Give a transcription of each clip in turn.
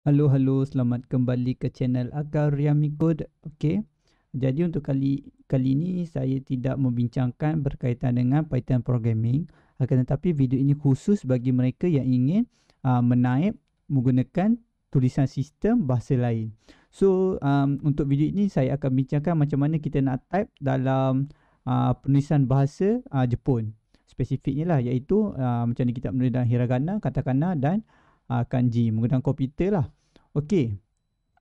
Hello hello selamat kembali ke channel Agar Yamikud. Okey. Jadi untuk kali kali ini saya tidak membincangkan berkaitan dengan Python programming akan tetapi video ini khusus bagi mereka yang ingin uh, ah, menaip menggunakan tulisan sistem bahasa lain. So um, untuk video ini saya akan bincangkan macam mana kita nak type dalam uh, penulisan bahasa uh, Jepun. Spesifiknya lah iaitu uh, macam mana kita menulis dalam hiragana, katakana dan uh, uh, kanji menggunakan komputer lah. Okey.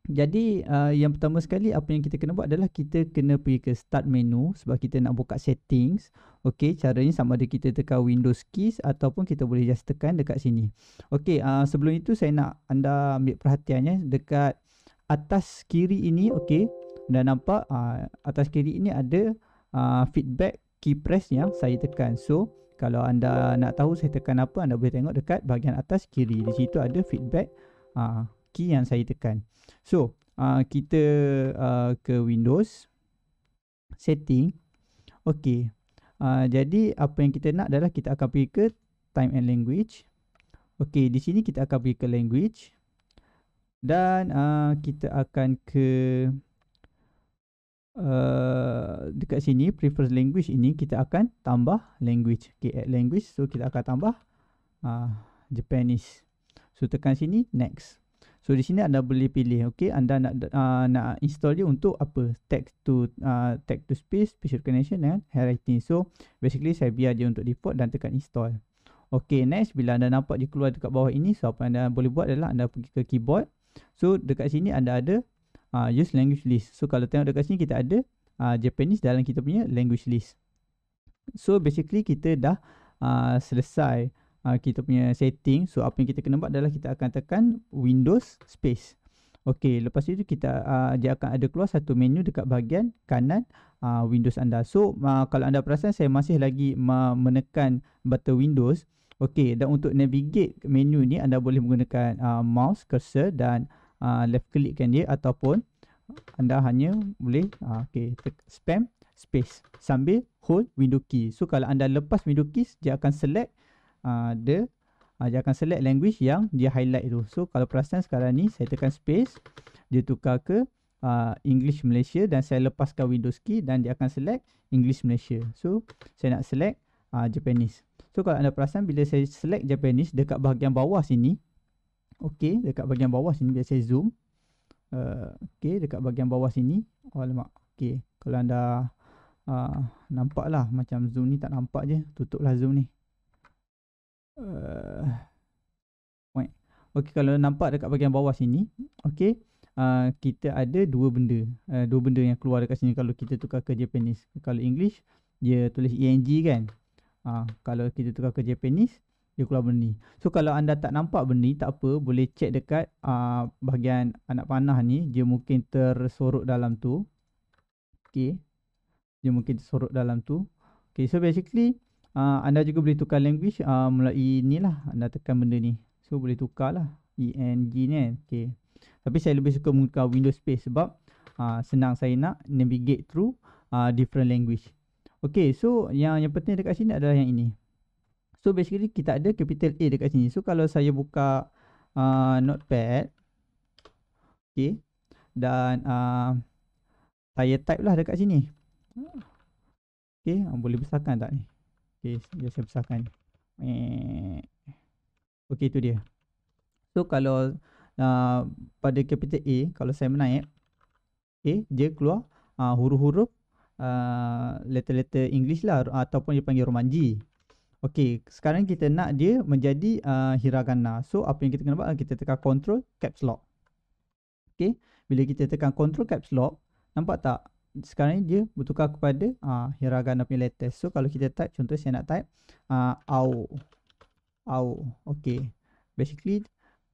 Jadi uh, yang pertama sekali apa yang kita kena buat adalah kita kena pergi ke start menu sebab kita nak buka settings. Okey, caranya sama ada kita tekan Windows keys ataupun kita boleh just tekan dekat sini. Okey, uh, ah, sebelum itu saya nak anda ambil perhatian ya dekat atas kiri ini, okey. Anda nampak uh, atas kiri ini ada uh, feedback key press yang saya tekan. So, kalau anda nak tahu saya tekan apa anda boleh tengok dekat bahagian atas kiri di situ ada feedback uh, key yang saya tekan so uh, kita uh, ke windows setting ok uh, jadi apa yang kita nak adalah kita akan pergi ke time and language ok di sini kita akan pergi ke language dan uh, kita akan ke Eh, dekat sini preferred language ini kita akan tambah language okay, add language so kita akan tambah uh, Japanese so tekan sini next so di sini anda boleh pilih okey anda nak uh, nak install dia untuk apa text to uh, text to speech speech recognition dan handwriting so basically saya biar dia untuk default dan tekan install okey next bila anda nampak dia keluar dekat bawah ini so apa anda boleh buat adalah anda pergi ke keyboard so dekat sini anda ada uh, use language list. So kalau tengok dekat sini kita ada uh, Japanese dalam kita punya language list. So basically kita dah uh, selesai uh, kita punya setting. So apa yang kita kena buat adalah kita akan tekan Windows space. Okey, lepas itu kita uh, dia akan ada keluar satu menu dekat bahagian kanan uh, Windows anda. So uh, kalau anda perasan saya masih lagi menekan button Windows. Okey, dan untuk navigate menu ni anda boleh menggunakan uh, mouse cursor dan Ah, left clickkan dia ataupun anda hanya boleh uh, okay, tek, spam space sambil hold window key. So kalau anda lepas window key dia akan select uh, the dia akan select language yang dia highlight tu. So kalau perasan sekarang ni saya tekan space dia tukar ke uh, English Malaysia dan saya lepaskan Windows key dan dia akan select English Malaysia. So saya nak select uh, Japanese. So kalau anda perasan bila saya select Japanese dekat bahagian bawah sini okey dekat bahagian bawah sini saya zoom uh, okey dekat bahagian bawah sini alamak oh, okey kalau anda uh, lah macam zoom ni tak nampak je tutuplah zoom ni uh, okey kalau nampak dekat bahagian bawah sini okey Uh, kita ada dua benda uh, dua benda yang keluar dekat sini kalau kita tukar ke Japanese kalau English dia tulis ing e kan uh, kalau kita tukar ke Japanese dia keluar benda So kalau anda tak nampak benda tak apa, boleh check dekat uh, bahagian anak panah ni, dia mungkin tersorot dalam tu. Okey. Dia mungkin tersorot dalam tu. Okey, so basically uh, anda juga boleh tukar language uh, melalui ni lah. Anda tekan benda ni. So boleh tukar lah. ENG ni kan. Okey. Tapi saya lebih suka menggunakan Windows Space sebab uh, senang saya nak navigate through uh, different language. Okey, so yang yang penting dekat sini adalah yang ini. So basically kita ada capital A dekat sini. So kalau saya buka uh, notepad. Okay. Dan uh, saya type lah dekat sini. Okay. Ah, boleh besarkan tak ni? Okay. Saya besarkan. Okay. Itu dia. So kalau uh, pada capital A. Kalau saya menaik, Okay. Dia keluar uh, huruf-huruf. Uh, uh, letter-letter English lah. Ataupun dia panggil Romanji. Okay. Okey, sekarang kita nak dia menjadi uh, hiragana. So, apa yang kita kena buat? Kita tekan control caps lock. Okey. bila kita tekan control caps lock, nampak tak? Sekarang ni dia bertukar kepada uh, hiragana punya letters. So, kalau kita type, contoh saya nak type uh, AO. AO. Okay. Basically,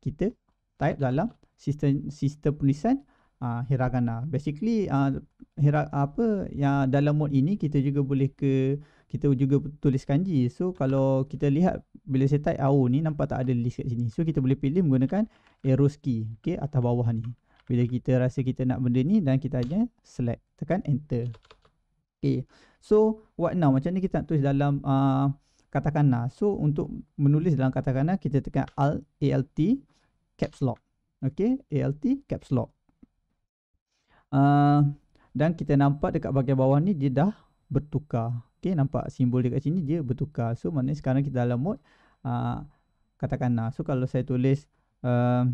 kita type dalam sistem sistem penulisan uh, hiragana. Basically, uh, hira, apa yang dalam mode ini, kita juga boleh ke kita juga tulis kanji so kalau kita lihat bila saya type au ni nampak tak ada list kat sini so kita boleh pilih menggunakan arrow key okey atas bawah ni bila kita rasa kita nak benda ni dan kita hanya select tekan enter okey so what now macam ni kita nak tulis dalam uh, katakanlah so untuk menulis dalam katakanlah kita tekan alt alt caps lock okey alt caps lock uh, dan kita nampak dekat bahagian bawah ni dia dah bertukar. Okey, nampak simbol dekat sini dia bertukar. So maknanya sekarang kita dalam mode uh, ah, katakanlah. So kalau saya tulis uh,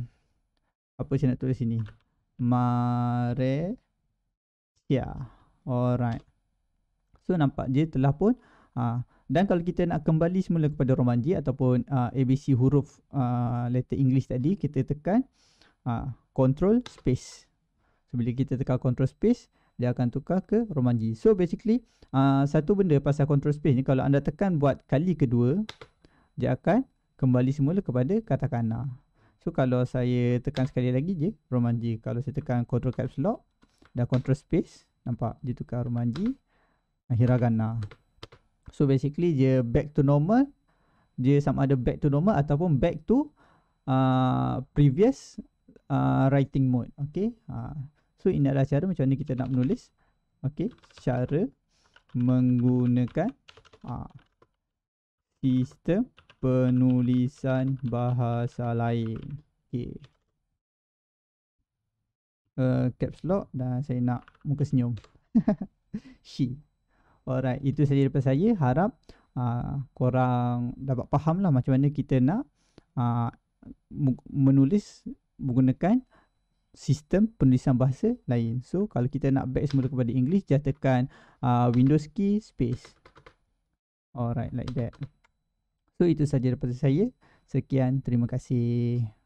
apa saya nak tulis sini? Mare ya. Alright. So nampak dia telah pun uh, dan kalau kita nak kembali semula kepada Romanji ataupun uh, ah, ABC huruf uh, letter English tadi, kita tekan uh, control space. So bila kita tekan control space, dia akan tukar ke Roman G. So basically uh, satu benda pasal control space ni kalau anda tekan buat kali kedua dia akan kembali semula kepada katakana. So kalau saya tekan sekali lagi je Roman G. Kalau saya tekan control caps lock dan control space nampak dia tukar Roman G ah, hiragana. So basically dia back to normal dia sama ada back to normal ataupun back to uh, previous uh, writing mode. Okay. Uh, So ini adalah cara macam mana kita nak menulis. okay? cara menggunakan ha, sistem penulisan bahasa lain. okay? Uh, eh, caps lock dan saya nak muka senyum. She. Alright, itu saja daripada saya. Harap uh, korang dapat faham lah macam mana kita nak uh, menulis menggunakan sistem penulisan bahasa lain. So kalau kita nak back semula kepada English, just tekan uh, Windows key space. Alright, like that. So itu sahaja daripada saya. Sekian, terima kasih.